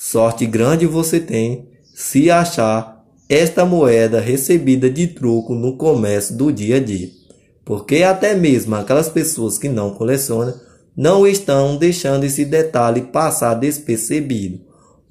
Sorte grande você tem se achar esta moeda recebida de troco no comércio do dia a dia, porque até mesmo aquelas pessoas que não colecionam não estão deixando esse detalhe passar despercebido.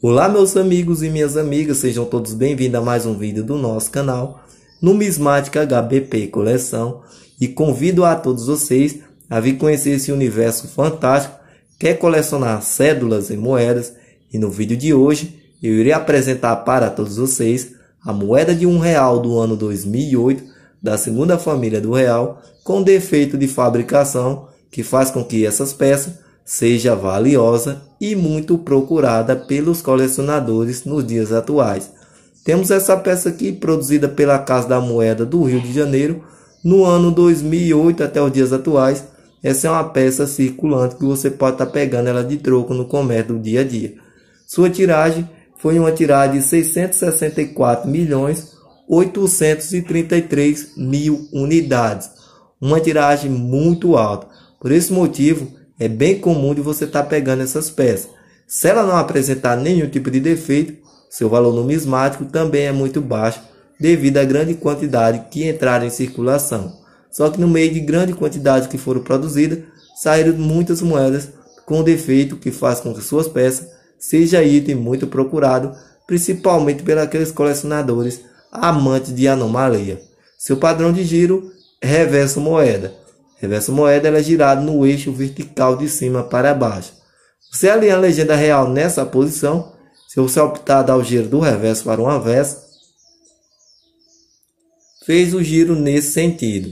Olá meus amigos e minhas amigas, sejam todos bem-vindos a mais um vídeo do nosso canal Numismática HBP Coleção e convido a todos vocês a vir conhecer esse universo fantástico. Quer é colecionar cédulas e moedas? E no vídeo de hoje eu irei apresentar para todos vocês a moeda de um real do ano 2008 da segunda família do real com defeito de fabricação que faz com que essas peças seja valiosa e muito procurada pelos colecionadores nos dias atuais. Temos essa peça aqui produzida pela Casa da Moeda do Rio de Janeiro no ano 2008 até os dias atuais. Essa é uma peça circulante que você pode estar tá pegando ela de troco no comércio do dia a dia. Sua tiragem foi uma tiragem de 664 milhões 833 mil unidades, uma tiragem muito alta. Por esse motivo, é bem comum de você estar tá pegando essas peças. Se ela não apresentar nenhum tipo de defeito, seu valor numismático também é muito baixo devido à grande quantidade que entraram em circulação. Só que no meio de grande quantidade que foram produzidas, saíram muitas moedas com defeito que faz com que suas peças seja item muito procurado, principalmente pelos colecionadores amantes de anomalia. Seu padrão de giro é reverso moeda. Reverso moeda é girado no eixo vertical de cima para baixo. Você alinha a legenda real nessa posição, se você optar dar o giro do reverso para um avesso, fez o giro nesse sentido.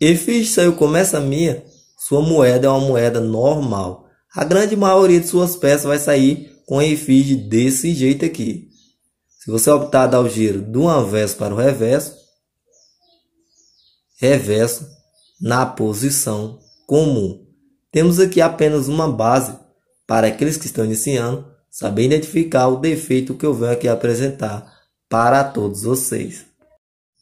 E fiz saiu começa minha, sua moeda é uma moeda normal. A grande maioria de suas peças vai sair com efígie desse jeito aqui. Se você optar dar o giro do anverso para o reverso, reverso na posição comum. Temos aqui apenas uma base para aqueles que estão iniciando saber identificar o defeito que eu venho aqui apresentar para todos vocês.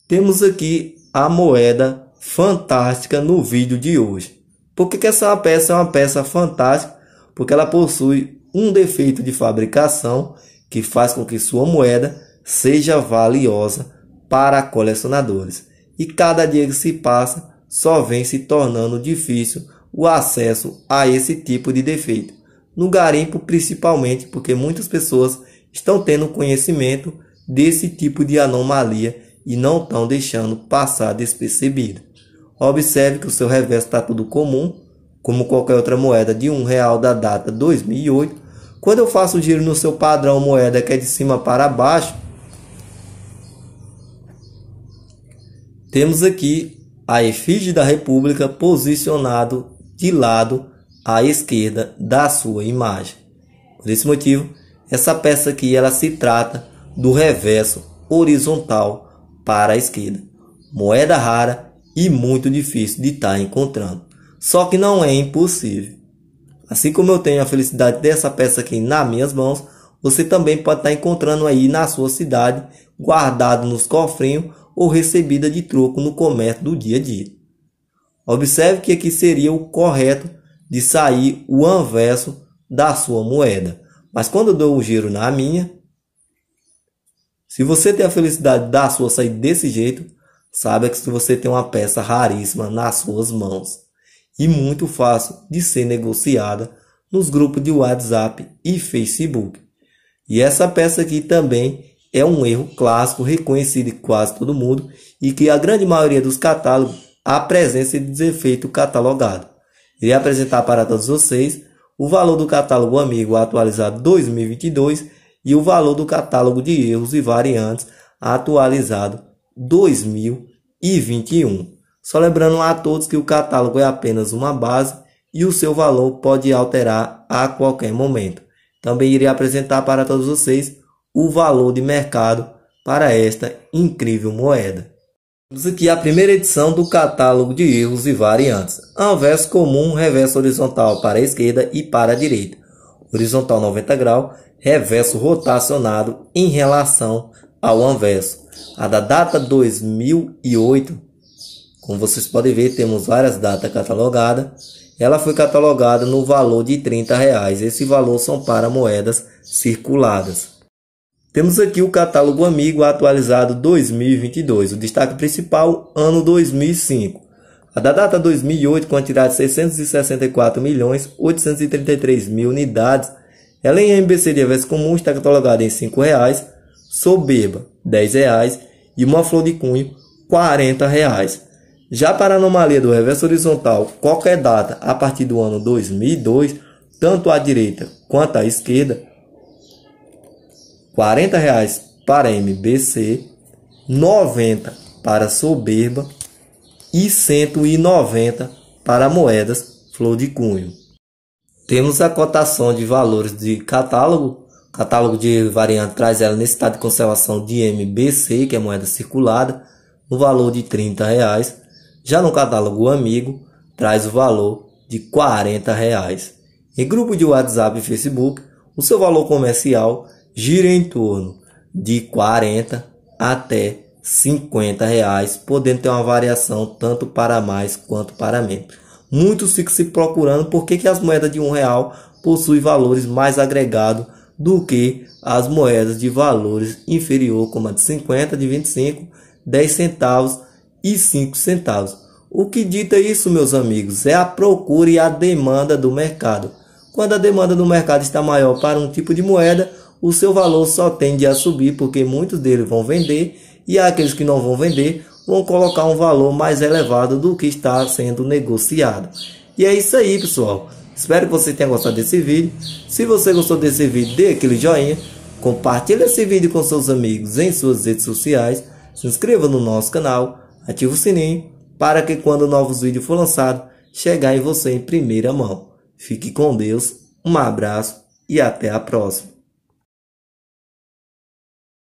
Temos aqui a moeda fantástica no vídeo de hoje. Por que, que essa peça é uma peça fantástica? porque ela possui um defeito de fabricação que faz com que sua moeda seja valiosa para colecionadores. E cada dia que se passa, só vem se tornando difícil o acesso a esse tipo de defeito. No garimpo, principalmente porque muitas pessoas estão tendo conhecimento desse tipo de anomalia e não estão deixando passar despercebido. Observe que o seu reverso está tudo comum, como qualquer outra moeda de um real da data 2008, quando eu faço o giro no seu padrão moeda que é de cima para baixo, temos aqui a efígie da República posicionado de lado à esquerda da sua imagem. Por esse motivo, essa peça aqui ela se trata do reverso horizontal para a esquerda. Moeda rara e muito difícil de estar tá encontrando. Só que não é impossível. Assim como eu tenho a felicidade dessa peça aqui nas minhas mãos, você também pode estar encontrando aí na sua cidade, guardado nos cofrinhos ou recebida de troco no comércio do dia a dia. Observe que aqui seria o correto de sair o anverso da sua moeda. Mas quando eu dou um giro na minha, se você tem a felicidade da sua sair desse jeito, saiba que você tem uma peça raríssima nas suas mãos e muito fácil de ser negociada nos grupos de WhatsApp e Facebook. E essa peça aqui também é um erro clássico reconhecido em quase todo mundo e que a grande maioria dos catálogos apresenta esse defeito catalogado. Irei apresentar para todos vocês o valor do catálogo amigo atualizado 2022 e o valor do catálogo de erros e variantes atualizado 2021. Só lembrando a todos que o catálogo é apenas uma base e o seu valor pode alterar a qualquer momento. Também irei apresentar para todos vocês o valor de mercado para esta incrível moeda. Temos aqui a primeira edição do catálogo de erros e variantes. Anverso comum, reverso horizontal para a esquerda e para a direita. Horizontal 90 graus, reverso rotacionado em relação ao anverso. A da data 2008 como vocês podem ver, temos várias datas catalogadas. Ela foi catalogada no valor de R$ 30. Reais. Esse valor são para moedas circuladas. Temos aqui o catálogo amigo atualizado 2022. O destaque principal, ano 2005. A da data 2008, quantidade de 664 milhões 833 mil unidades. Ela em MBC de avesso comum está catalogada em R$ 5,00, soberba R$ 10,00 e uma flor de cunho R$ 40,00. Já para a anomalia do reverso horizontal, qualquer data a partir do ano 2002, tanto à direita quanto à esquerda, R$ 40,00 para MBC, 90 para soberba e 190 para moedas flor de cunho. Temos a cotação de valores de catálogo. Catálogo de variante traz ela nesse estado de conservação de MBC, que é moeda circulada, no valor de R$ 30,00 já no catálogo Amigo, traz o valor de R$ 40. Reais. Em grupo de WhatsApp e Facebook, o seu valor comercial gira em torno de 40 até 50 reais, podendo ter uma variação tanto para mais quanto para menos. Muitos ficam se procurando por que, que as moedas de um real possuem valores mais agregados do que as moedas de valores inferior, como a de 50, de 25, 10 centavos e cinco centavos. O que dita isso, meus amigos, é a procura e a demanda do mercado. Quando a demanda do mercado está maior para um tipo de moeda, o seu valor só tende a subir porque muitos deles vão vender e aqueles que não vão vender vão colocar um valor mais elevado do que está sendo negociado. E é isso aí, pessoal. Espero que você tenha gostado desse vídeo. Se você gostou desse vídeo, dê aquele joinha, compartilhe esse vídeo com seus amigos em suas redes sociais, se inscreva no nosso canal ative o sininho para que quando novos vídeos for lançado, chegar em você em primeira mão. Fique com Deus, um abraço e até a próxima.